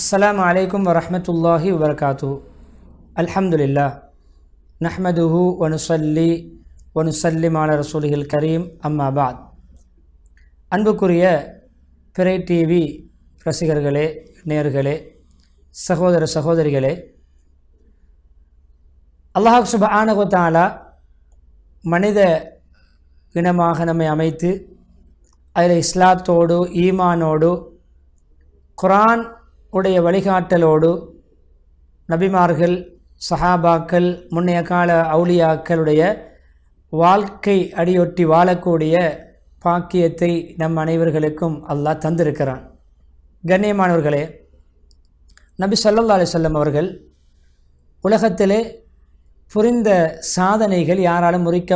السلام عليكم ورحمة الله وبركاته الحمد لله نحمده ونصلي ونسلم على رسوله الكريم أما بعد அன்புக்குரிய பிறை டிவி ரசிகர்களே நேர்களே சகோதர சகோதரிகளே அல்லாஹ் சுப ஆனகுத்தாலா மனித இனமாக நம்மை அமைத்து அதில் இஸ்லாத்தோடு ஈமானோடு குரான் உடைய வழிகாட்டலோடு நபிமார்கள் சஹாபாக்கள் முன்னைய கால அவுளியாக்களுடைய வாழ்க்கை அடியொட்டி வாழக்கூடிய பாக்கியத்தை நம் அனைவர்களுக்கும் அல்லாஹ் தந்திருக்கிறான் கண்ணியமானவர்களே நபி சல்லா அலிசல்லம் அவர்கள் உலகத்திலே புரிந்த சாதனைகள் யாராலும் முறிக்க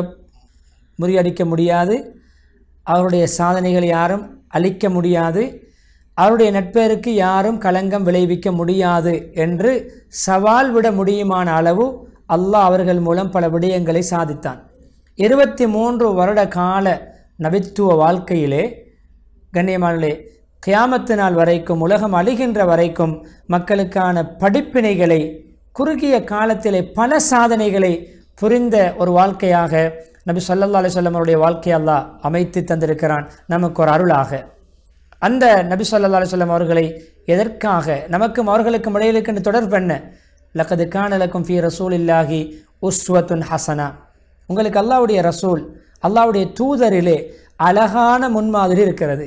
முறியடிக்க முடியாது அவருடைய சாதனைகள் யாரும் அழிக்க முடியாது அவருடைய நட்பேருக்கு யாரும் களங்கம் விளைவிக்க முடியாது என்று சவால் விட முடியுமான அளவு அல்லாஹ் அவர்கள் மூலம் பல விடயங்களை சாதித்தான் இருபத்தி மூன்று வருட கால நபித்துவ வாழ்க்கையிலே கண்ணியமானே கியாமத்து நாள் வரைக்கும் உலகம் அழிகின்ற வரைக்கும் மக்களுக்கான படிப்பினைகளை குறுகிய காலத்திலே பல சாதனைகளை புரிந்த ஒரு வாழ்க்கையாக நபி சொல்லல்லா அலி அவருடைய வாழ்க்கையெல்லாம் அமைத்து தந்திருக்கிறான் நமக்கு ஒரு அருளாக அந்த நபி சொல்லா அலுவலம் அவர்களை எதற்காக நமக்கும் அவர்களுக்கும் இடையிலுக்கு தொடர்பு என்ன லக்கது காணலக்கும் ஃபி ரசூல் இல்லாஹி உஸ்வத்துன் ஹசனா உங்களுக்கு அல்லாவுடைய ரசூல் அல்லாவுடைய தூதரிலே அழகான முன்மாதிரி இருக்கிறது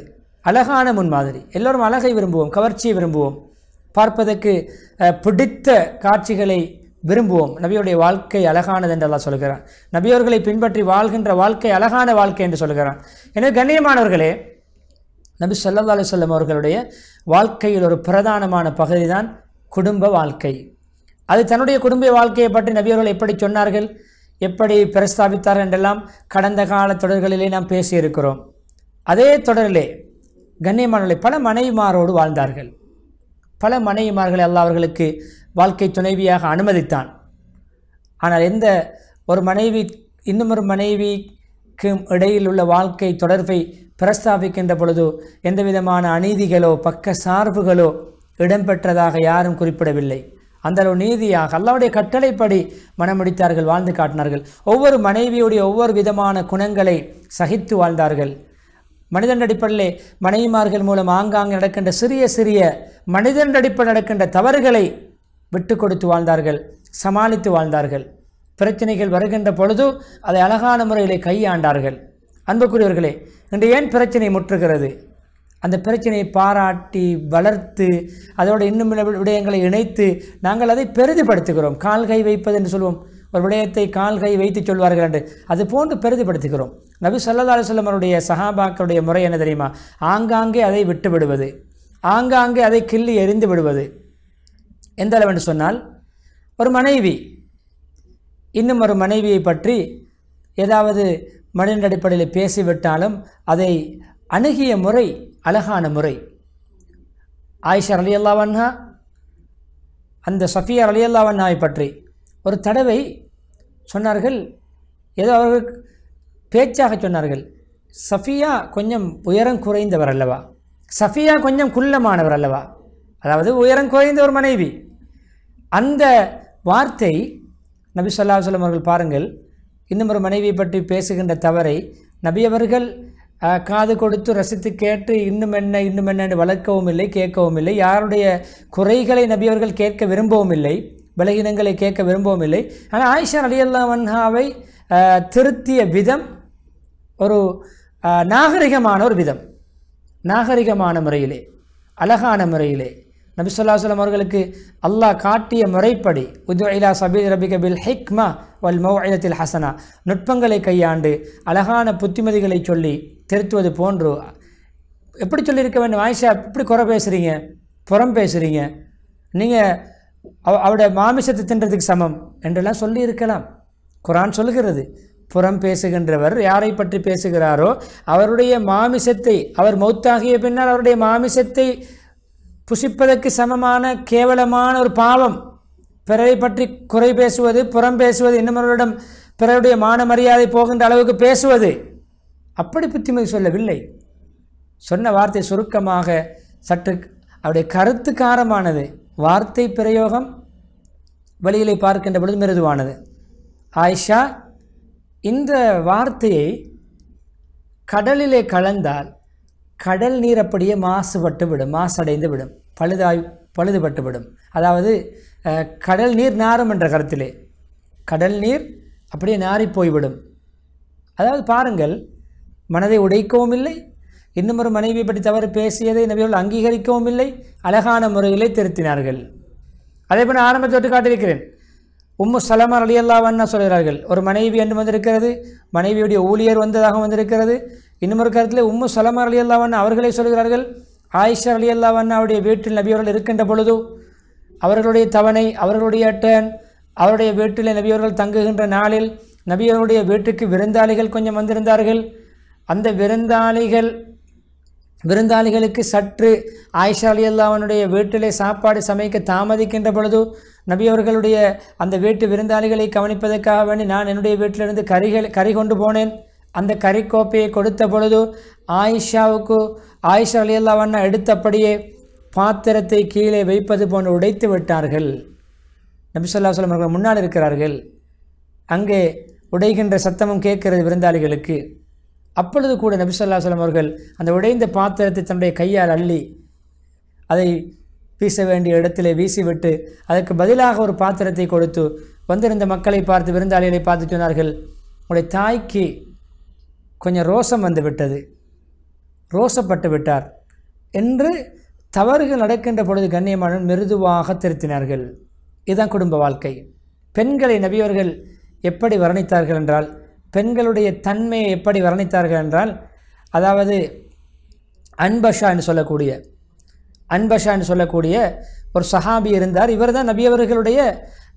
அழகான முன்மாதிரி எல்லோரும் அழகை விரும்புவோம் கவர்ச்சியை விரும்புவோம் பார்ப்பதற்கு பிடித்த காட்சிகளை விரும்புவோம் நபியுடைய வாழ்க்கை அழகானது என்று அல்லா சொல்கிறான் நபியோர்களை பின்பற்றி வாழ்கின்ற வாழ்க்கை அழகான வாழ்க்கை என்று சொல்கிறான் எனவே கண்ணியமானவர்களே நபி சல்லா அலுவல்லம் அவர்களுடைய வாழ்க்கையில் ஒரு பிரதானமான பகுதி தான் குடும்ப வாழ்க்கை அது தன்னுடைய குடும்ப வாழ்க்கையை பற்றி நபியவர்கள் எப்படி சொன்னார்கள் எப்படி பிரஸ்தாபித்தார்கள் என்றெல்லாம் கடந்த கால தொடர்களிலே நாம் பேசியிருக்கிறோம் அதே தொடரிலே கண்ணியமானவர்களை பல மனைவிமாரோடு வாழ்ந்தார்கள் பல மனைவிமார்களை அல்லா அவர்களுக்கு வாழ்க்கை துணைவியாக அனுமதித்தான் ஆனால் எந்த ஒரு மனைவி இன்னும் ஒரு மனைவிக்கும் இடையில் உள்ள வாழ்க்கை தொடர்பை பிரஸ்தாபிக்கின்ற பொழுது எந்த விதமான அநீதிகளோ பக்க சார்புகளோ இடம்பெற்றதாக யாரும் குறிப்பிடவில்லை அந்த அளவு நீதியாக அல்லாவுடைய கட்டளைப்படி மனமுடித்தார்கள் வாழ்ந்து காட்டினார்கள் ஒவ்வொரு மனைவியுடைய ஒவ்வொரு விதமான குணங்களை சகித்து வாழ்ந்தார்கள் மனிதன் அடிப்படையிலே மனைவிமார்கள் மூலம் ஆங்காங்கு நடக்கின்ற சிறிய சிறிய மனிதன் அடிப்படை நடக்கின்ற தவறுகளை விட்டு கொடுத்து வாழ்ந்தார்கள் சமாளித்து வாழ்ந்தார்கள் பிரச்சனைகள் வருகின்ற பொழுது அதை அழகான முறையில் கையாண்டார்கள் அன்புக்குரியவர்களே இன்று ஏன் பிரச்சனை முற்றுகிறது அந்த பிரச்சனையை பாராட்டி வளர்த்து அதோட இன்னும் விடயங்களை இணைத்து நாங்கள் அதை கால் கை வைப்பது என்று சொல்வோம் ஒரு விடயத்தை கால் கை வைத்து சொல்வார்கள் என்று அது போன்று பெரிதுபடுத்துகிறோம் நபி சல்லா அலுவலமருடைய சஹாபாக்களுடைய முறை என்ன தெரியுமா ஆங்காங்கே அதை விட்டு விடுவது ஆங்காங்கே அதை கிள்ளி எரிந்து விடுவது எந்த என்று சொன்னால் ஒரு மனைவி இன்னும் ஒரு மனைவியை பற்றி ஏதாவது மனிதன் அடிப்படையில் பேசிவிட்டாலும் அதை அணுகிய முறை அழகான முறை ஆயிஷர் அலி அல்லாவண்ணா அந்த சஃபியார் அலி அல்லாவண்ணாவை பற்றி ஒரு தடவை சொன்னார்கள் ஏதோ அவர்கள் பேச்சாக சொன்னார்கள் சஃபியா கொஞ்சம் உயரம் குறைந்தவர் அல்லவா சஃபியா கொஞ்சம் குள்ளமானவர் அல்லவா அதாவது உயரம் குறைந்த ஒரு மனைவி அந்த வார்த்தை நபி சொல்லா சொல்லம் அவர்கள் பாருங்கள் இன்னும் ஒரு மனைவியை பற்றி பேசுகின்ற தவறை நபியவர்கள் காது கொடுத்து ரசித்து கேட்டு இன்னும் என்ன இன்னும் என்ன வளர்க்கவும் இல்லை கேட்கவும் இல்லை யாருடைய குறைகளை நபியவர்கள் கேட்க விரும்பவும் இல்லை விலகினங்களை கேட்க விரும்பவும் இல்லை ஆனால் ஆயிஷா அலியல்லா வன்ஹாவை திருத்திய விதம் ஒரு நாகரிகமான ஒரு விதம் நாகரிகமான முறையிலே அழகான முறையிலே நபிசுல்லாஸ்லம் அவர்களுக்கு அல்லாஹ் காட்டிய முறைப்படி உதுவைலா சபீர் ரபிக பில் ஹிக்மா வல் மௌஇலத்தில் ஹசனா நுட்பங்களை கையாண்டு அழகான புத்திமதிகளை சொல்லி திருத்துவது போன்று எப்படி சொல்லியிருக்க வேண்டும் ஆயிஷா இப்படி குறை பேசுகிறீங்க புறம் பேசுகிறீங்க நீங்கள் அவ அவருடைய மாமிசத்தை தின்றதுக்கு சமம் என்றெல்லாம் சொல்லியிருக்கலாம் குரான் சொல்கிறது புறம் பேசுகின்றவர் யாரை பற்றி பேசுகிறாரோ அவருடைய மாமிசத்தை அவர் மௌத்தாகிய பின்னால் அவருடைய மாமிசத்தை புசிப்பதற்கு சமமான கேவலமான ஒரு பாவம் பிறரை பற்றி குறை பேசுவது புறம் பேசுவது இன்னமொருவரிடம் பிறருடைய மான மரியாதை போகின்ற அளவுக்கு பேசுவது அப்படி புத்திமதி சொல்லவில்லை சொன்ன வார்த்தை சுருக்கமாக சற்று அவருடைய கருத்துக்காரமானது வார்த்தை பிரயோகம் வழிகளை பார்க்கின்ற பொழுது மிருதுவானது ஆயிஷா இந்த வார்த்தையை கடலிலே கலந்தால் கடல் நீர் அப்படியே மாசுபட்டு விடும் மாசடைந்து விடும் பழுதாய் பழுதுபட்டு விடும் அதாவது கடல் நீர் நாரும் என்ற கருத்திலே கடல் நீர் அப்படியே நாரி போய்விடும் அதாவது பாருங்கள் மனதை உடைக்கவும் இல்லை இன்னும் ஒரு மனைவியை பற்றி தவறு பேசியதை நபிகள் அங்கீகரிக்கவும் இல்லை அழகான முறையிலே திருத்தினார்கள் அதே போல் ஆரம்பத்தை விட்டு காட்டியிருக்கிறேன் உம்மு சலமர் அலியல்லா சொல்கிறார்கள் ஒரு மனைவி என்று வந்திருக்கிறது மனைவியுடைய ஊழியர் வந்ததாக வந்திருக்கிறது இன்னும் ஒரு கருத்தில் உம்மு சலமார் அலி அல்லாவன் அவர்களே சொல்கிறார்கள் ஆயிஷா அலி அல்லாவன் அவருடைய வீட்டில் நபி அவர்கள் இருக்கின்ற பொழுது அவர்களுடைய தவணை அவர்களுடைய டேன் அவருடைய வீட்டில் நபி அவர்கள் தங்குகின்ற நாளில் நபி வீட்டுக்கு விருந்தாளிகள் கொஞ்சம் வந்திருந்தார்கள் அந்த விருந்தாளிகள் விருந்தாளிகளுக்கு சற்று ஆயிஷா அலி அல்லாவனுடைய வீட்டிலே சாப்பாடு சமைக்க தாமதிக்கின்ற பொழுது நபி அவர்களுடைய அந்த வீட்டு விருந்தாளிகளை கவனிப்பதற்காக வேண்டி நான் என்னுடைய வீட்டிலிருந்து கறிகள் கறி கொண்டு போனேன் அந்த கறிக்கோப்பையை கொடுத்த பொழுது ஆயிஷாவுக்கு ஆயிஷா அலியல்லாவண்ணா எடுத்தபடியே பாத்திரத்தை கீழே வைப்பது போன்று உடைத்து விட்டார்கள் நபிசல்லா சொல்லம் அவர்கள் முன்னால் இருக்கிறார்கள் அங்கே உடைகின்ற சத்தமும் கேட்கிறது விருந்தாளிகளுக்கு அப்பொழுது கூட நபிசல்லா சொல்லம் அவர்கள் அந்த உடைந்த பாத்திரத்தை தன்னுடைய கையால் அள்ளி அதை வீச வேண்டிய இடத்திலே வீசிவிட்டு அதற்கு பதிலாக ஒரு பாத்திரத்தை கொடுத்து வந்திருந்த மக்களை பார்த்து விருந்தாளிகளை பார்த்து சொன்னார்கள் உங்களுடைய தாய்க்கு கொஞ்சம் ரோசம் வந்து விட்டது ரோசப்பட்டு விட்டார் என்று தவறுகள் நடக்கின்ற பொழுது கண்ணியமான மிருதுவாக திருத்தினார்கள் இதுதான் குடும்ப வாழ்க்கை பெண்களை நபியவர்கள் எப்படி வர்ணித்தார்கள் என்றால் பெண்களுடைய தன்மையை எப்படி வர்ணித்தார்கள் என்றால் அதாவது அன்பஷா என்று சொல்லக்கூடிய அன்பஷா என்று சொல்லக்கூடிய ஒரு சஹாபி இருந்தார் இவர் தான் நபியவர்களுடைய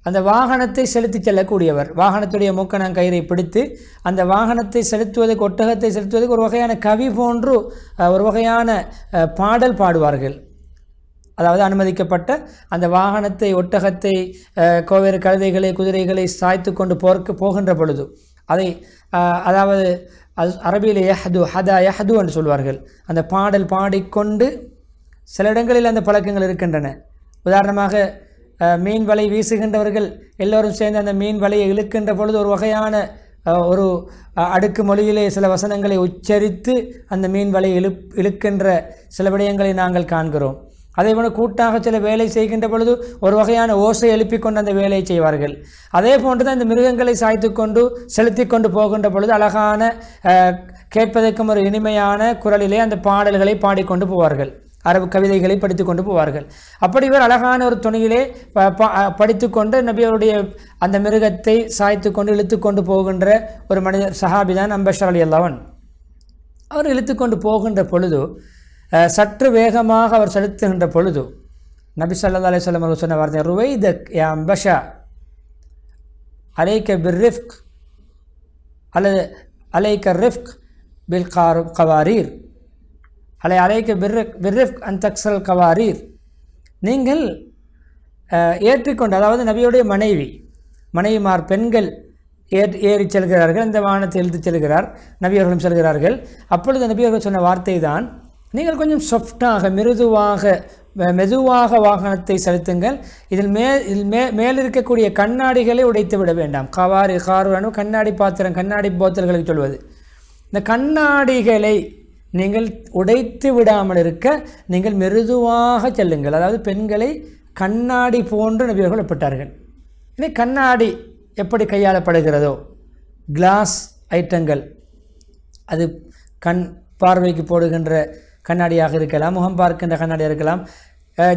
அந்த வாகனத்தை செலுத்தி செல்லக்கூடியவர் வாகனத்துடைய மூக்கணம் கயிறை பிடித்து அந்த வாகனத்தை செலுத்துவதற்கு ஒட்டகத்தை செலுத்துவதற்கு ஒரு வகையான கவி போன்று ஒரு வகையான பாடல் பாடுவார்கள் அதாவது அனுமதிக்கப்பட்ட அந்த வாகனத்தை ஒட்டகத்தை கோவேறு கழுதைகளை குதிரைகளை சாய்த்து கொண்டு போர்க்க போகின்ற பொழுது அதை அதாவது அது அரபியில் யஹது ஹதா யஹது என்று சொல்வார்கள் அந்த பாடல் பாடிக்கொண்டு சில இடங்களில் அந்த பழக்கங்கள் இருக்கின்றன உதாரணமாக மீன் வலை வீசுகின்றவர்கள் எல்லோரும் சேர்ந்து அந்த மீன் வலையை இழுக்கின்ற பொழுது ஒரு வகையான ஒரு அடுக்கு மொழியிலே சில வசனங்களை உச்சரித்து அந்த மீன் வலையை இழு இழுக்கின்ற சில விடயங்களை நாங்கள் காண்கிறோம் அதே போல் கூட்டாக சில வேலை செய்கின்ற பொழுது ஒரு வகையான ஓசை எழுப்பி கொண்டு அந்த வேலையை செய்வார்கள் அதே போன்று தான் இந்த மிருகங்களை சாய்த்து கொண்டு செலுத்தி கொண்டு போகின்ற பொழுது அழகான கேட்பதற்கும் ஒரு இனிமையான குரலிலே அந்த பாடல்களை பாடிக்கொண்டு போவார்கள் அரபு கவிதைகளை படித்து கொண்டு போவார்கள் அப்படி இவர் அழகான ஒரு துணையிலே படித்து கொண்டு நபியருடைய அந்த மிருகத்தை சாய்த்து கொண்டு இழுத்து கொண்டு போகின்ற ஒரு மனிதர் சஹாபிதான் அம்பேஷர் அலி அல்லவன் அவர் இழுத்து கொண்டு போகின்ற பொழுது சற்று வேகமாக அவர் செலுத்துகின்ற பொழுது நபி சல்லா சொல்லம் அவர்கள் சொன்ன வார்த்தை ருவைதக் யா அம்பஷா அலைக்க பிர்ரிஃப்க் அல்லது அலைக்க ரிஃப்க் பில் கார் கவாரீர் அலை அலைக்கு விர்ரிஃப் அண்ட் தக்சல் கவாரீர் நீங்கள் ஏற்றிக்கொண்டு அதாவது நபியுடைய மனைவி மனைவிமார் பெண்கள் ஏற் ஏறி செல்கிறார்கள் இந்த வானத்தை எழுதி செல்கிறார் நபியர்களும் செல்கிறார்கள் அப்பொழுது நபியர்கள் சொன்ன வார்த்தை தான் நீங்கள் கொஞ்சம் சொஃப்டாக மிருதுவாக மெதுவாக வாகனத்தை செலுத்துங்கள் இதில் மே இதில் மே மேலிருக்கக்கூடிய கண்ணாடிகளை உடைத்து விட வேண்டாம் கவாறு காரு கண்ணாடி பாத்திரம் கண்ணாடி போத்தல்களுக்கு சொல்வது இந்த கண்ணாடிகளை நீங்கள் உடைத்து விடாமல் இருக்க நீங்கள் மெருதுவாக செல்லுங்கள் அதாவது பெண்களை கண்ணாடி போன்று நபியர்கள் ஒப்பிட்டார்கள் இனி கண்ணாடி எப்படி கையாளப்படுகிறதோ கிளாஸ் ஐட்டங்கள் அது கண் பார்வைக்கு போடுகின்ற கண்ணாடியாக இருக்கலாம் முகம் பார்க்கின்ற கண்ணாடியாக இருக்கலாம்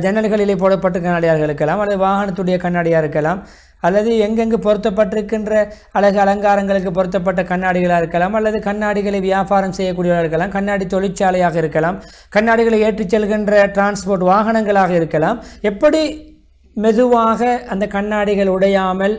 ஜன்னல்களிலே போடப்பட்ட கண்ணாடியாக இருக்கலாம் அல்லது வாகனத்துடைய கண்ணாடியாக இருக்கலாம் அல்லது எங்கெங்கு பொருத்தப்பட்டிருக்கின்ற அழகு அலங்காரங்களுக்கு பொருத்தப்பட்ட கண்ணாடிகளாக இருக்கலாம் அல்லது கண்ணாடிகளை வியாபாரம் செய்யக்கூடியவர்களாக இருக்கலாம் கண்ணாடி தொழிற்சாலையாக இருக்கலாம் கண்ணாடிகளை ஏற்றிச் செல்கின்ற டிரான்ஸ்போர்ட் வாகனங்களாக இருக்கலாம் எப்படி மெதுவாக அந்த கண்ணாடிகள் உடையாமல்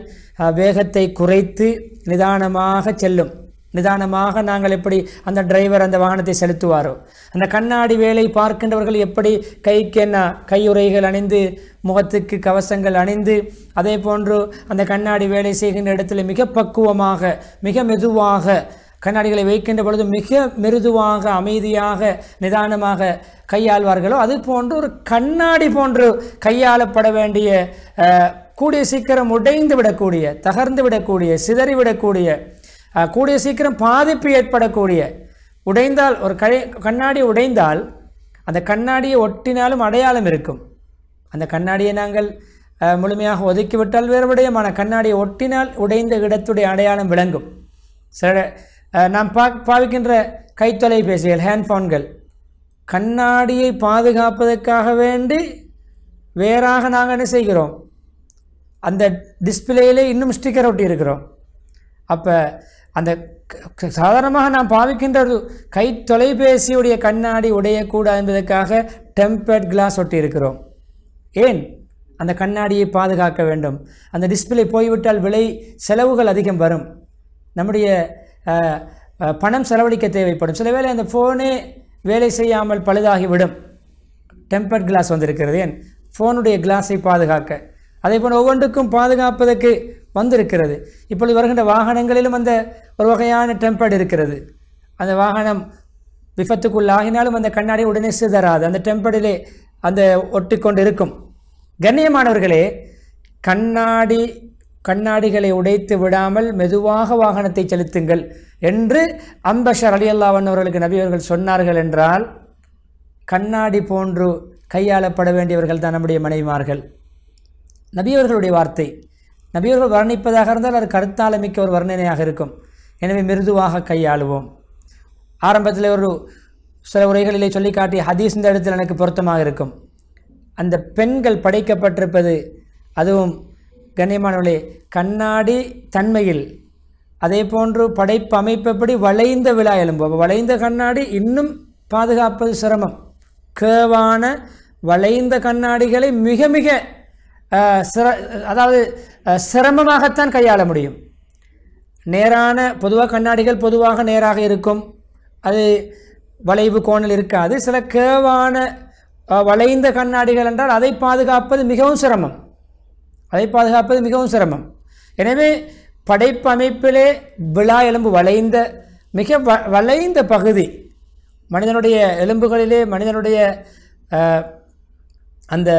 வேகத்தை குறைத்து நிதானமாக செல்லும் நிதானமாக நாங்கள் எப்படி அந்த டிரைவர் அந்த வாகனத்தை செலுத்துவாரோ அந்த கண்ணாடி வேலை பார்க்கின்றவர்கள் எப்படி கைக்கு என்ன கையுறைகள் அணிந்து முகத்துக்கு கவசங்கள் அணிந்து அதே போன்று அந்த கண்ணாடி வேலை செய்கின்ற இடத்துல மிக பக்குவமாக மிக மெதுவாக கண்ணாடிகளை வைக்கின்ற பொழுது மிக மிருதுவாக அமைதியாக நிதானமாக கையாள்வார்களோ அது போன்று ஒரு கண்ணாடி போன்று கையாளப்பட வேண்டிய கூடிய சீக்கிரம் உடைந்து விடக்கூடிய தகர்ந்து விடக்கூடிய சிதறிவிடக்கூடிய கூடிய சீக்கிரம் பாதிப்பு ஏற்படக்கூடிய உடைந்தால் ஒரு கை கண்ணாடி உடைந்தால் அந்த கண்ணாடியை ஒட்டினாலும் அடையாளம் இருக்கும் அந்த கண்ணாடியை நாங்கள் முழுமையாக ஒதுக்கிவிட்டால் வேறுபடையமான கண்ணாடியை ஒட்டினால் உடைந்த இடத்துடைய அடையாளம் விளங்கும் சில நாம் பா பாவிக்கின்ற கைத்தொலைபேசிகள் ஹேண்ட்ஃபோன்கள் கண்ணாடியை பாதுகாப்பதற்காக வேண்டி வேறாக நாங்கள் என்ன செய்கிறோம் அந்த டிஸ்பிளேயிலே இன்னும் ஸ்டிக்கர் ஒட்டி இருக்கிறோம் அப்போ அந்த சாதாரணமாக நாம் பாவிக்கின்ற ஒரு கை தொலைபேசியுடைய கண்ணாடி உடையக்கூடாது என்பதற்காக டெம்பர்ட் கிளாஸ் ஒட்டி இருக்கிறோம் ஏன் அந்த கண்ணாடியை பாதுகாக்க வேண்டும் அந்த டிஸ்பிளே போய்விட்டால் விலை செலவுகள் அதிகம் வரும் நம்முடைய பணம் செலவழிக்க தேவைப்படும் சில வேளை அந்த ஃபோனே வேலை செய்யாமல் பழுதாகிவிடும் டெம்பர்ட் கிளாஸ் வந்திருக்கிறது ஏன் ஃபோனுடைய கிளாஸை பாதுகாக்க அதே போல் ஒவ்வொன்றுக்கும் பாதுகாப்பதற்கு வந்திருக்கிறது இப்பொழுது வருகின்ற வாகனங்களிலும் அந்த ஒரு வகையான டெம்பர்டு இருக்கிறது அந்த வாகனம் விபத்துக்குள்ளாகினாலும் அந்த கண்ணாடி உடனே சிதறாது அந்த டெம்பர்டிலே அந்த ஒட்டிக்கொண்டு இருக்கும் கண்ணியமானவர்களே கண்ணாடி கண்ணாடிகளை உடைத்து விடாமல் மெதுவாக வாகனத்தை செலுத்துங்கள் என்று அம்பஷர் அலி அவர்களுக்கு நபியவர்கள் சொன்னார்கள் என்றால் கண்ணாடி போன்று கையாளப்பட வேண்டியவர்கள் தான் நம்முடைய மனைவிமார்கள் நபியவர்களுடைய வார்த்தை நபியவர்கள் வர்ணிப்பதாக இருந்தால் அது கருத்தாலமிக்க ஒரு வர்ணனையாக இருக்கும் எனவே மிருதுவாக கையாளுவோம் ஆரம்பத்தில் ஒரு சில உரைகளிலே சொல்லி காட்டி ஹதீஸ் இந்த இடத்தில் எனக்கு பொருத்தமாக இருக்கும் அந்த பெண்கள் படைக்கப்பட்டிருப்பது அதுவும் கண்ணியமானவர்களே கண்ணாடி தன்மையில் அதே போன்று படைப்பு அமைப்பப்படி வளைந்த விழா எழும்போம் வளைந்த கண்ணாடி இன்னும் பாதுகாப்பது சிரமம் கேவான வளைந்த கண்ணாடிகளை மிக மிக சிர அதாவது சிரமமாகத்தான் கையாள முடியும் நேரான பொதுவாக கண்ணாடிகள் பொதுவாக நேராக இருக்கும் அது வளைவு கோணல் இருக்காது சில கேவான வளைந்த கண்ணாடிகள் என்றால் அதை பாதுகாப்பது மிகவும் சிரமம் அதை பாதுகாப்பது மிகவும் சிரமம் எனவே படைப்பமைப்பிலே விழா எலும்பு வளைந்த மிக வ வளைந்த பகுதி மனிதனுடைய எலும்புகளிலே மனிதனுடைய அந்த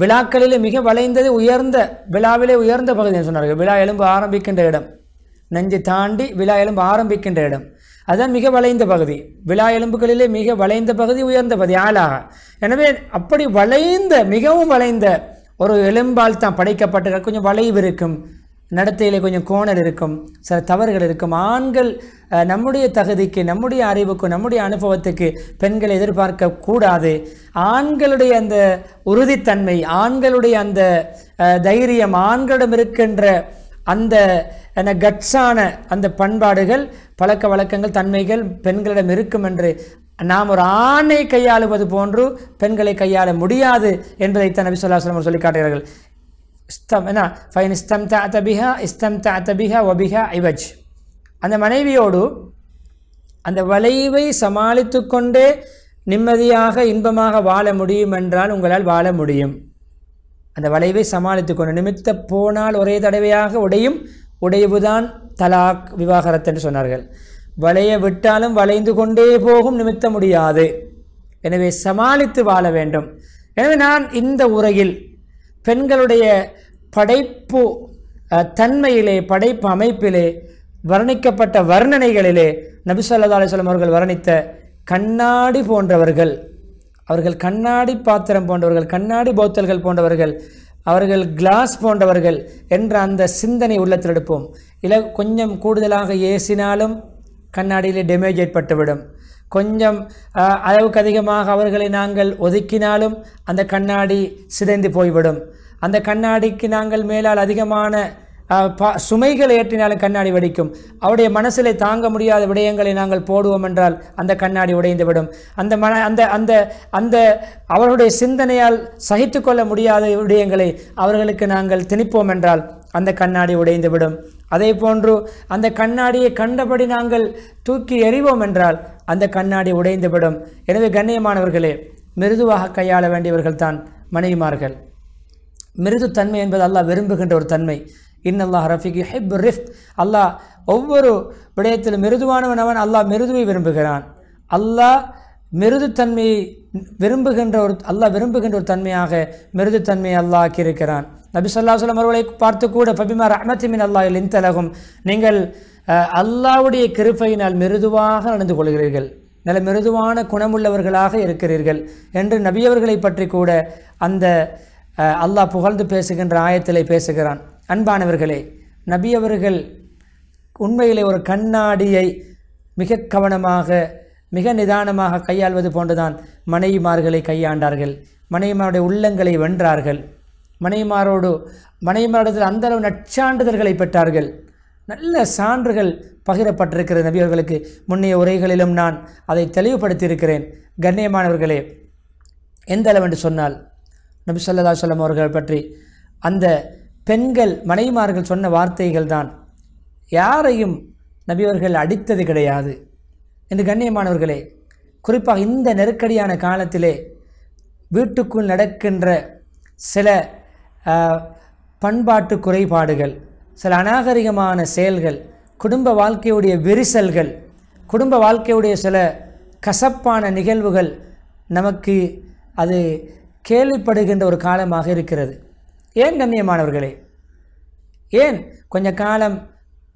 விழாக்களில் மிக வளைந்தது உயர்ந்த விழாவிலே உயர்ந்த பகுதி சொன்னார்கள் விழா எலும்பு ஆரம்பிக்கின்ற இடம் நெஞ்சு தாண்டி விழா எலும்பு ஆரம்பிக்கின்ற இடம் அதுதான் மிக வளைந்த பகுதி விழா எலும்புகளிலே மிக வளைந்த பகுதி உயர்ந்த பகுதி ஆளாக எனவே அப்படி வளைந்த மிகவும் வளைந்த ஒரு எலும்பால் தான் படைக்கப்பட்டிருக்க கொஞ்சம் வளைவு இருக்கும் நடத்தையில் கொஞ்சம் கோணல் இருக்கும் சில தவறுகள் இருக்கும் ஆண்கள் நம்முடைய தகுதிக்கு நம்முடைய அறிவுக்கு நம்முடைய அனுபவத்துக்கு பெண்களை எதிர்பார்க்க கூடாது ஆண்களுடைய அந்த உறுதித்தன்மை ஆண்களுடைய அந்த தைரியம் ஆண்களிடம் இருக்கின்ற அந்த கட்ஸான அந்த பண்பாடுகள் பழக்க வழக்கங்கள் தன்மைகள் பெண்களிடம் இருக்கும் என்று நாம் ஒரு ஆணை கையாளுவது போன்று பெண்களை கையாள முடியாது என்பதை தான் நபி சொல்லி காட்டுகிறார்கள் ஃபைன் இஸ்டம் தாத்தபிஹா இஸ்டம் தாத்தபிஹா ஒபிஹா இவஜ் அந்த மனைவியோடு அந்த வளைவை சமாளித்து கொண்டே நிம்மதியாக இன்பமாக வாழ முடியும் என்றால் உங்களால் வாழ முடியும் அந்த வளைவை சமாளித்து கொண்டு நிமித்த போனால் ஒரே தடவையாக உடையும் உடைவுதான் தலாக் விவாகரத்து என்று சொன்னார்கள் வளைய விட்டாலும் வளைந்து கொண்டே போகும் நிமித்த முடியாது எனவே சமாளித்து வாழ வேண்டும் எனவே நான் இந்த உரையில் பெண்களுடைய படைப்பு தன்மையிலே படைப்பு அமைப்பிலே வர்ணிக்கப்பட்ட வர்ணனைகளிலே நபி சொல்லா அலிஸ்லாம் அவர்கள் வர்ணித்த கண்ணாடி போன்றவர்கள் அவர்கள் கண்ணாடி பாத்திரம் போன்றவர்கள் கண்ணாடி போத்தல்கள் போன்றவர்கள் அவர்கள் கிளாஸ் போன்றவர்கள் என்ற அந்த சிந்தனை உள்ளத்தில் எடுப்போம் இல்லை கொஞ்சம் கூடுதலாக ஏசினாலும் கண்ணாடியிலே டேமேஜ் ஏற்பட்டுவிடும் கொஞ்சம் அளவுக்கு அதிகமாக அவர்களை நாங்கள் ஒதுக்கினாலும் அந்த கண்ணாடி சிதைந்து போய்விடும் அந்த கண்ணாடிக்கு நாங்கள் மேலால் அதிகமான பா சுமைகளை ஏற்றினாலும் கண்ணாடி வெடிக்கும் அவருடைய மனசில் தாங்க முடியாத விடயங்களை நாங்கள் போடுவோம் என்றால் அந்த கண்ணாடி உடைந்துவிடும் அந்த மன அந்த அந்த அந்த அவருடைய சிந்தனையால் சகித்து கொள்ள முடியாத விடயங்களை அவர்களுக்கு நாங்கள் திணிப்போம் என்றால் அந்த கண்ணாடி உடைந்துவிடும் அதே போன்று அந்த கண்ணாடியை கண்டபடி நாங்கள் தூக்கி எறிவோம் என்றால் அந்த கண்ணாடி உடைந்துவிடும் எனவே கண்ணியமானவர்களே மிருதுவாக கையாள வேண்டியவர்கள் தான் மனைவிமார்கள் மிருது தன்மை என்பது அல்லாஹ் விரும்புகின்ற ஒரு தன்மை இன்னல்லாஹ் ரஃபிகி ஹிப் ரிஃப்த் அல்லாஹ் ஒவ்வொரு விடயத்தில் மிருதுவானவன் அவன் அல்லாஹ் மிருதுவை விரும்புகிறான் அல்லாஹ் மிருதுத்தன்மையை விரும்புகின்ற ஒரு அல்லாஹ் விரும்புகின்ற ஒரு தன்மையாக மிருதுத்தன்மையை அல்லாஹ் ஆக்கியிருக்கிறான் சொல்லம் அவர்களை பார்த்து கூட பபிமார் அனத்திமின் அல்லாஹில் இந்தலகும் நீங்கள் அல்லாவுடைய கிருப்பையினால் மிருதுவாக நடந்து கொள்கிறீர்கள் நல்ல மிருதுவான குணமுள்ளவர்களாக இருக்கிறீர்கள் என்று நபியவர்களை பற்றி கூட அந்த அல்லாஹ் புகழ்ந்து பேசுகின்ற ஆயத்திலே பேசுகிறான் அன்பானவர்களே நபியவர்கள் உண்மையிலே ஒரு கண்ணாடியை மிக கவனமாக மிக நிதானமாக கையாள்வது போன்றுதான் மனைவிமார்களை கையாண்டார்கள் மனைவிமாருடைய உள்ளங்களை வென்றார்கள் மனைவிமாரோடு மனைவிமாரிடத்தில் அந்தளவு நற்சான்றிதழ்களை பெற்றார்கள் நல்ல சான்றுகள் பகிரப்பட்டிருக்கிற நபியவர்களுக்கு முன்னைய உரைகளிலும் நான் அதை தெளிவுபடுத்தியிருக்கிறேன் கண்ணியமானவர்களே எந்த அளவு என்று சொன்னால் நபி சொல்லா சொல்லம் அவர்கள் பற்றி அந்த பெண்கள் மனைவிமார்கள் சொன்ன வார்த்தைகள் தான் யாரையும் நபியவர்கள் அடித்தது கிடையாது இந்த கண்ணியமானவர்களே குறிப்பாக இந்த நெருக்கடியான காலத்திலே வீட்டுக்குள் நடக்கின்ற சில பண்பாட்டு குறைபாடுகள் சில அநாகரிகமான செயல்கள் குடும்ப வாழ்க்கையுடைய விரிசல்கள் குடும்ப வாழ்க்கையுடைய சில கசப்பான நிகழ்வுகள் நமக்கு அது கேள்விப்படுகின்ற ஒரு காலமாக இருக்கிறது ஏன் கண்ணியமானவர்களே ஏன் கொஞ்ச காலம்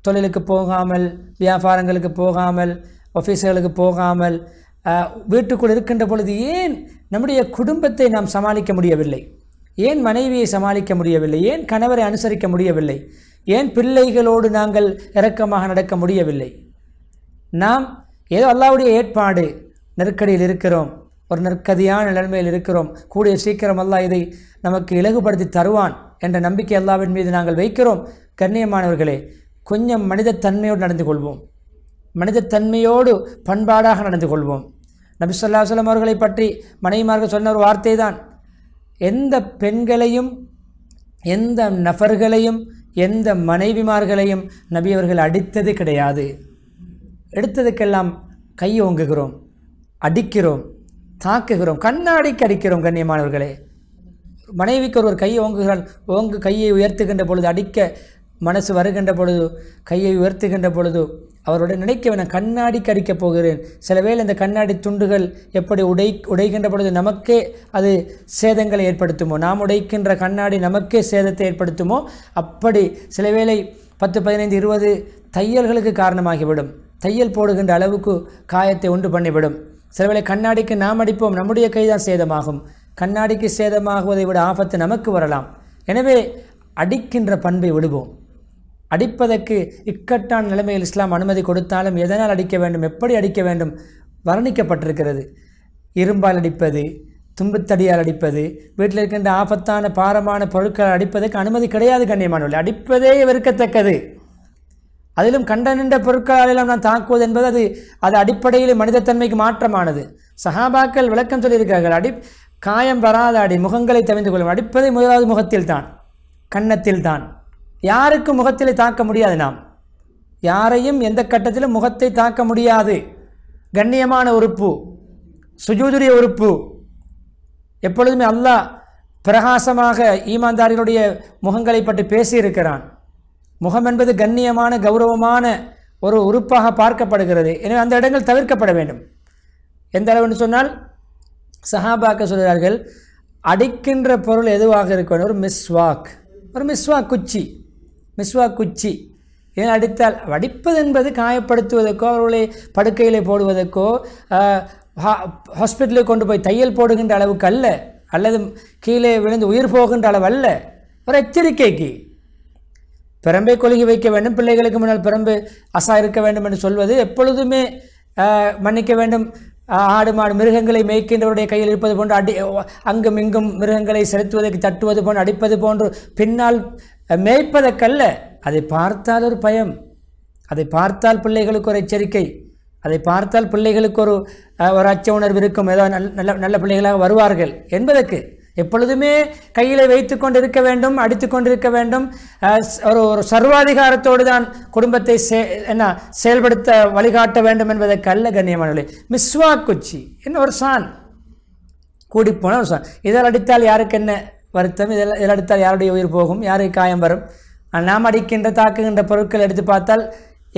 தொழிலுக்கு போகாமல் வியாபாரங்களுக்கு போகாமல் ஆஃபீஸுகளுக்கு போகாமல் வீட்டுக்குள் இருக்கின்ற பொழுது ஏன் நம்முடைய குடும்பத்தை நாம் சமாளிக்க முடியவில்லை ஏன் மனைவியை சமாளிக்க முடியவில்லை ஏன் கணவரை அனுசரிக்க முடியவில்லை ஏன் பிள்ளைகளோடு நாங்கள் இறக்கமாக நடக்க முடியவில்லை நாம் ஏதோ அல்லாவுடைய ஏற்பாடு நெருக்கடியில் இருக்கிறோம் ஒரு நெருக்கதியான நிலைமையில் இருக்கிறோம் கூடிய சீக்கிரம் அல்லா இதை நமக்கு இலகுபடுத்தி தருவான் என்ற நம்பிக்கை அல்லாவின் மீது நாங்கள் வைக்கிறோம் கண்ணியமானவர்களே கொஞ்சம் மனித தன்மையோடு நடந்து கொள்வோம் மனிதத்தன்மையோடு பண்பாடாக நடந்து கொள்வோம் சொல்லா சொல்லம் அவர்களை பற்றி மனைவிமார்கள் சொன்ன ஒரு வார்த்தை தான் எந்த பெண்களையும் எந்த நபர்களையும் எந்த மனைவிமார்களையும் நபி அவர்கள் அடித்தது கிடையாது எடுத்ததுக்கெல்லாம் கை ஓங்குகிறோம் அடிக்கிறோம் தாக்குகிறோம் கண்ணாடிக்கு அடிக்கிறோம் கண்ணியமானவர்களே மனைவிக்கு ஒருவர் கை ஓங்குகிறால் ஓங்கு கையை உயர்த்துகின்ற பொழுது அடிக்க மனசு வருகின்ற பொழுது கையை உயர்த்துகின்ற பொழுது அவருடைய நினைக்கவன கண்ணாடி கறிக்கப் போகிறேன் சில வேளை இந்த கண்ணாடி துண்டுகள் எப்படி உடை உடைகின்ற பொழுது நமக்கே அது சேதங்களை ஏற்படுத்துமோ நாம் உடைக்கின்ற கண்ணாடி நமக்கே சேதத்தை ஏற்படுத்துமோ அப்படி சில வேளை பத்து பதினைந்து இருபது தையல்களுக்கு காரணமாகிவிடும் தையல் போடுகின்ற அளவுக்கு காயத்தை உண்டு பண்ணிவிடும் சிலவேளை கண்ணாடிக்கு நாம் அடிப்போம் நம்முடைய கைதான் சேதமாகும் கண்ணாடிக்கு சேதமாகுவதை விட ஆபத்து நமக்கு வரலாம் எனவே அடிக்கின்ற பண்பை விடுவோம் அடிப்பதற்கு இக்கட்டான நிலைமையில் இஸ்லாம் அனுமதி கொடுத்தாலும் எதனால் அடிக்க வேண்டும் எப்படி அடிக்க வேண்டும் வர்ணிக்கப்பட்டிருக்கிறது இரும்பால் அடிப்பது தும்புத்தடியால் அடிப்பது வீட்டில் இருக்கின்ற ஆபத்தான பாரமான பொருட்களை அடிப்பதற்கு அனுமதி கிடையாது கண்ணியமானவர்கள் அடிப்பதே வெறுக்கத்தக்கது அதிலும் கண்ட கண்டனின்ற பொருட்களாலெல்லாம் நான் தாக்குவது என்பது அது அது அடிப்படையில் மனிதத்தன்மைக்கு மாற்றமானது சஹாபாக்கள் விளக்கம் சொல்லியிருக்கிறார்கள் அடி காயம் வராத அடி முகங்களை தவிந்து கொள்ளும் அடிப்பதை முதலாவது முகத்தில் தான் கன்னத்தில் தான் யாருக்கும் முகத்தில் தாக்க முடியாது நாம் யாரையும் எந்த கட்டத்திலும் முகத்தை தாக்க முடியாது கண்ணியமான உறுப்பு சுஜூதுரிய உறுப்பு எப்பொழுதுமே அல்லாஹ் பிரகாசமாக ஈமான்தாரிகளுடைய முகங்களை பற்றி பேசியிருக்கிறான் முகம் என்பது கண்ணியமான கௌரவமான ஒரு உறுப்பாக பார்க்கப்படுகிறது எனவே அந்த இடங்கள் தவிர்க்கப்பட வேண்டும் எந்த அளவுன்னு சொன்னால் சஹாபாக்க சொல்கிறார்கள் அடிக்கின்ற பொருள் எதுவாக இருக்கணும் ஒரு மிஸ்வாக் ஒரு மிஸ்வாக் குச்சி மிஸ்வா குச்சி ஏன் அடித்தால் வடிப்பது என்பது காயப்படுத்துவதற்கோ அவர்களை படுக்கையில் போடுவதற்கோ ஹாஸ்பிட்டலுக்கு கொண்டு போய் தையல் போடுகின்ற அளவுக்கு அல்ல அல்லது கீழே விழுந்து உயிர் போகின்ற அளவு அல்ல ஒரு எச்சரிக்கைக்கு பிரம்பை கொலுகி வைக்க வேண்டும் பிள்ளைகளுக்கு முன்னால் பிரம்பு அசா இருக்க வேண்டும் என்று சொல்வது எப்பொழுதுமே மன்னிக்க வேண்டும் ஆடு மாடு மிருகங்களை மேய்க்கின்றவருடைய கையில் இருப்பது போன்று அடி அங்கும் இங்கும் மிருகங்களை செலுத்துவதற்கு தட்டுவது போன்று அடிப்பது போன்று பின்னால் மேய்ப்பதற்கல்ல அதை பார்த்தால் ஒரு பயம் அதை பார்த்தால் பிள்ளைகளுக்கு ஒரு எச்சரிக்கை அதை பார்த்தால் பிள்ளைகளுக்கு ஒரு ஒரு அச்ச உணர்வு இருக்கும் ஏதோ நல்ல நல்ல நல்ல பிள்ளைகளாக வருவார்கள் என்பதற்கு எப்பொழுதுமே கையில் வைத்து இருக்க வேண்டும் அடித்து இருக்க வேண்டும் ஒரு ஒரு சர்வாதிகாரத்தோடு தான் குடும்பத்தை சே என்ன செயல்படுத்த வழிகாட்ட வேண்டும் என்பதற்கு அல்ல கண்ணியமானவர்களே மிஸ்வா குச்சி என்ன ஒரு சான் கூடிப்போன ஒரு சான் இதால் அடித்தால் யாருக்கு என்ன வருத்தம் இதில் இதில் எடுத்தால் யாருடைய உயிர் போகும் யாருக்கு காயம் வரும் நாம் அடிக்கின்ற தாக்குகின்ற பொருட்கள் எடுத்து பார்த்தால்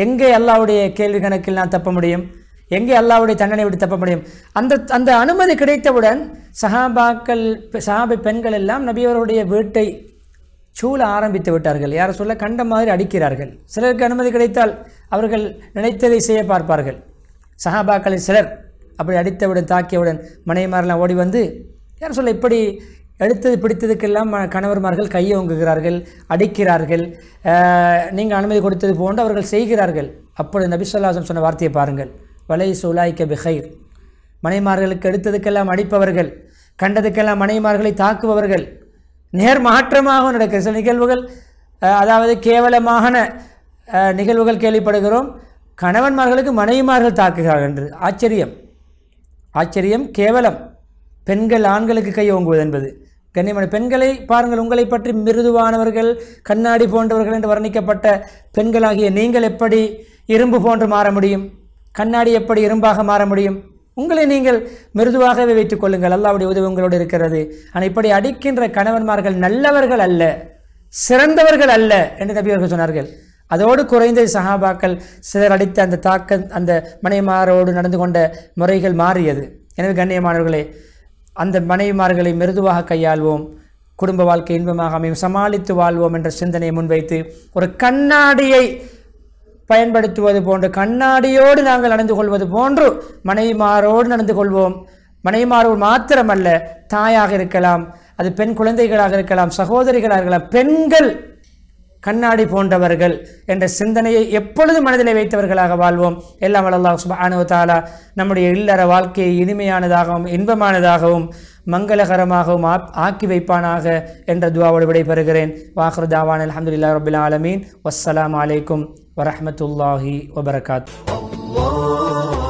எங்கே அல்லாவுடைய கேள்வி கணக்கில் நான் தப்ப முடியும் எங்கே அல்லாவுடைய தண்டனை விட்டு தப்ப முடியும் அந்த அந்த அனுமதி கிடைத்தவுடன் சஹாபாக்கள் சஹாபி பெண்கள் எல்லாம் நபியவருடைய வீட்டை சூழ ஆரம்பித்து விட்டார்கள் யாரை சொல்ல கண்ட மாதிரி அடிக்கிறார்கள் சிலருக்கு அனுமதி கிடைத்தால் அவர்கள் நினைத்ததை செய்ய பார்ப்பார்கள் சஹாபாக்களை சிலர் அப்படி அடித்தவுடன் தாக்கியவுடன் மனைவிமாரெலாம் ஓடி வந்து யார் சொல்ல இப்படி எடுத்தது பிடித்ததுக்கெல்லாம் கணவர்மார்கள் கையை ஒங்குகிறார்கள் அடிக்கிறார்கள் நீங்கள் அனுமதி கொடுத்தது போன்று அவர்கள் செய்கிறார்கள் அப்பொழுது நபிசல்லாசம் சொன்ன வார்த்தையை பாருங்கள் வலை சுலாய்க்க பிஹைர் மனைமார்களுக்கு எடுத்ததுக்கெல்லாம் அடிப்பவர்கள் கண்டதுக்கெல்லாம் மனைமார்களை தாக்குபவர்கள் நேர் மாற்றமாக நடக்கிற சில நிகழ்வுகள் அதாவது கேவலமான நிகழ்வுகள் கேள்விப்படுகிறோம் கணவன்மார்களுக்கு மனைவிமார்கள் தாக்குகிறார்கள் என்று ஆச்சரியம் ஆச்சரியம் கேவலம் பெண்கள் ஆண்களுக்கு கை ஓங்குவது என்பது கண்ணியமான பெண்களை பாருங்கள் உங்களை பற்றி மிருதுவானவர்கள் கண்ணாடி போன்றவர்கள் என்று வர்ணிக்கப்பட்ட பெண்களாகிய நீங்கள் எப்படி இரும்பு போன்று மாற முடியும் கண்ணாடி எப்படி இரும்பாக மாற முடியும் உங்களை நீங்கள் மிருதுவாகவே வைத்துக் கொள்ளுங்கள் அல்லாவுடைய உதவி உங்களோடு இருக்கிறது ஆனால் இப்படி அடிக்கின்ற கணவன்மார்கள் நல்லவர்கள் அல்ல சிறந்தவர்கள் அல்ல என்று அவர்கள் சொன்னார்கள் அதோடு குறைந்த சகாபாக்கள் சிலர் அடித்த அந்த தாக்க அந்த மனைமாரோடு நடந்து கொண்ட முறைகள் மாறியது எனவே கண்ணியமானவர்களே அந்த மனைவிமார்களை மிருதுவாக கையாள்வோம் குடும்ப வாழ்க்கை இன்பமாக அமையும் சமாளித்து வாழ்வோம் என்ற சிந்தனையை முன்வைத்து ஒரு கண்ணாடியை பயன்படுத்துவது போன்று கண்ணாடியோடு நாங்கள் நடந்து கொள்வது போன்று மனைவிமாரோடு நடந்து கொள்வோம் மனைவிமாரோடு மாத்திரமல்ல தாயாக இருக்கலாம் அது பெண் குழந்தைகளாக இருக்கலாம் சகோதரிகளாக இருக்கலாம் பெண்கள் கண்ணாடி போன்றவர்கள் என்ற சிந்தனையை எப்பொழுதும் மனதில் வைத்தவர்களாக வாழ்வோம் எல்லாம் அல்லாஹ் சுபானு தாலா நம்முடைய இல்லற வாழ்க்கையை இனிமையானதாகவும் இன்பமானதாகவும் மங்களகரமாகவும் ஆக்கி வைப்பானாக என்ற துவாவோடு விடைபெறுகிறேன் வாஹர் தாவான் அலமதுல்லா ரபுல் ஆலமீன் வஸ்ஸலாம் அலைக்கும் வரமத்துல்லாஹி வபரகாத்